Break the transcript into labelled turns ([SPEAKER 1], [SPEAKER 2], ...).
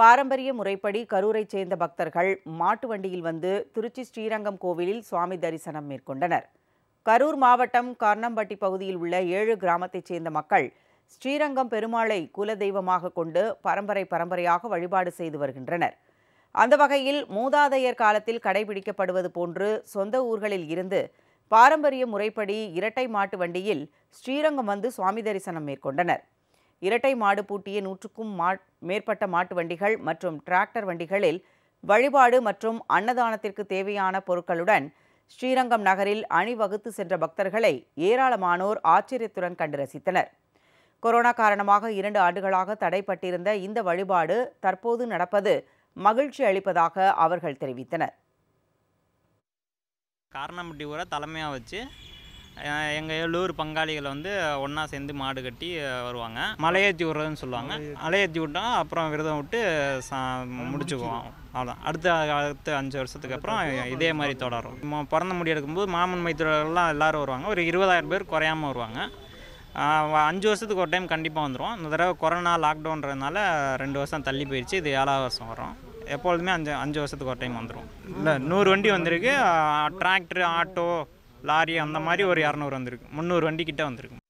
[SPEAKER 1] பாரம்பரிய முறைப்படி கரூரைச் சேர்ந்த பக்தர்கள் மாட்டு வண்டியில் வந்து திருச்சி ஸ்ரீரங்கம் கோவிலில் சுவாமி தரிசனம் மேற்கொண்டனர் கரூர் மாவட்டம் கார்னம்பட்டி பகுதியில் உள்ள ஏழு கிராமத்தைச் சேர்ந்த மக்கள் ஸ்ரீரங்கம் பெருமாளை குலதெய்வமாக கொண்டு பரம்பரை பரம்பரையாக வழிபாடு செய்து வருகின்றனர் அந்த வகையில் மூதாதையர் காலத்தில் கடைபிடிக்கப்படுவது போன்று சொந்த ஊர்களில் இருந்து பாரம்பரிய முறைப்படி இரட்டை மாட்டு வண்டியில் ஸ்ரீரங்கம் வந்து சுவாமி தரிசனம் மேற்கொண்டனர் இரட்டை மாடு பூட்டிய நூற்றுக்கும் மேற்பட்ட மாட்டு வண்டிகள் மற்றும் டிராக்டர் வண்டிகளில் வழிபாடு மற்றும் அன்னதானத்திற்கு தேவையான பொருட்களுடன் ஸ்ரீரங்கம் நகரில் அணிவகுத்து சென்ற பக்தர்களை ஏராளமானோர் ஆச்சரியத்துடன் கண்டு ரசித்தனர் கொரோனா காரணமாக இரண்டு ஆண்டுகளாக தடைப்பட்டிருந்த இந்த வழிபாடு தற்போது நடப்பது மகிழ்ச்சி அளிப்பதாக அவர்கள் தெரிவித்தனர்
[SPEAKER 2] காரணம் இப்படி ஊரை தலைமையாக வச்சு எங்கள் எழுவர் பங்காளிகள் வந்து ஒன்றா சேர்ந்து மாடு கட்டி வருவாங்க மலையேற்றி விட்றதுன்னு சொல்லுவாங்க மலையேற்றி விட்டோம் அப்புறம் விரதம் விட்டு சா முடிச்சுக்குவோம் அவ்வளோதான் அடுத்த அடுத்த அஞ்சு வருஷத்துக்கு அப்புறம் இதே மாதிரி தொடரும் பிறந்த முடி எடுக்கும்போது மாமன் மைத்திரர்கள்லாம் எல்லோரும் வருவாங்க ஒரு இருபதாயிரம் பேர் குறையாமல் வருவாங்க அஞ்சு வருஷத்துக்கு ஒரு டைம் கண்டிப்பாக வந்துடும் இந்த தடவை கொரோனா லாக்டவுன்றதுனால ரெண்டு வருஷம் தள்ளி போயிடுச்சு இது ஏழாவது வருஷம் வரும் எப்பொழுதுமே அஞ்சு அஞ்சு வருஷத்துக்கு ஒரு டைம் வந்துடும் இல்லை நூறு வண்டி வந்திருக்கு டிராக்டர் ஆட்டோ லாரி அந்த மாதிரி ஒரு இரநூறு வந்திருக்கு முந்நூறு வண்டிக்கிட்ட வந்திருக்கு